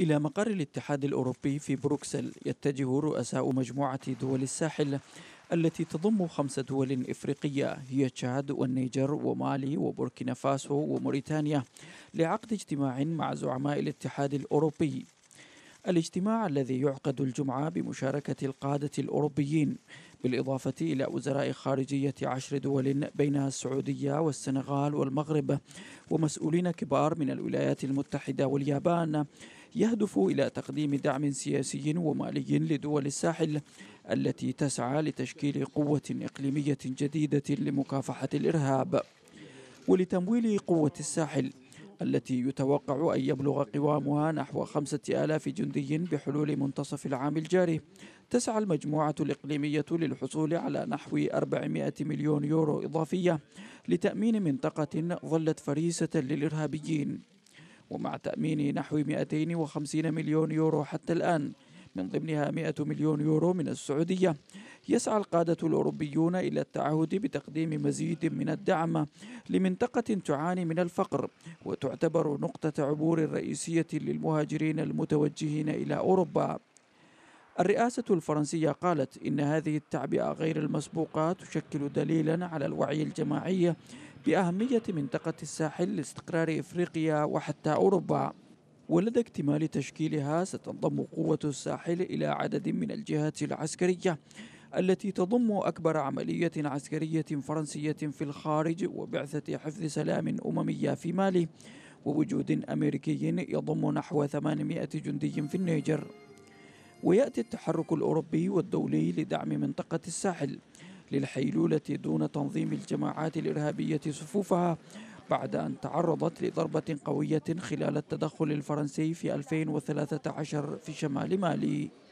إلى مقر الاتحاد الأوروبي في بروكسل يتجه رؤساء مجموعة دول الساحل التي تضم خمس دول إفريقية هي تشاد والنيجر ومالي وبوركينا فاسو وموريتانيا لعقد اجتماع مع زعماء الاتحاد الأوروبي الاجتماع الذي يعقد الجمعة بمشاركة القادة الأوروبيين بالإضافة إلى وزراء خارجية عشر دول بينها السعودية والسنغال والمغرب ومسؤولين كبار من الولايات المتحدة واليابان يهدف إلى تقديم دعم سياسي ومالي لدول الساحل التي تسعى لتشكيل قوة إقليمية جديدة لمكافحة الإرهاب ولتمويل قوة الساحل التي يتوقع أن يبلغ قوامها نحو خمسة آلاف جندي بحلول منتصف العام الجاري تسعى المجموعة الإقليمية للحصول على نحو 400 مليون يورو إضافية لتأمين منطقة ظلت فريسة للإرهابيين ومع تأمين نحو 250 مليون يورو حتى الآن من ضمنها 100 مليون يورو من السعودية يسعى القادة الأوروبيون إلى التعهد بتقديم مزيد من الدعم لمنطقة تعاني من الفقر وتعتبر نقطة عبور رئيسية للمهاجرين المتوجهين إلى أوروبا الرئاسة الفرنسية قالت إن هذه التعبئة غير المسبوقة تشكل دليلا على الوعي الجماعي بأهمية منطقة الساحل لاستقرار إفريقيا وحتى أوروبا ولدى اكتمال تشكيلها ستنضم قوة الساحل إلى عدد من الجهات العسكرية التي تضم أكبر عملية عسكرية فرنسية في الخارج وبعثة حفظ سلام أممية في مالي ووجود أمريكي يضم نحو 800 جندي في النيجر ويأتي التحرك الأوروبي والدولي لدعم منطقة الساحل للحيلولة دون تنظيم الجماعات الإرهابية صفوفها بعد أن تعرضت لضربة قوية خلال التدخل الفرنسي في 2013 في شمال مالي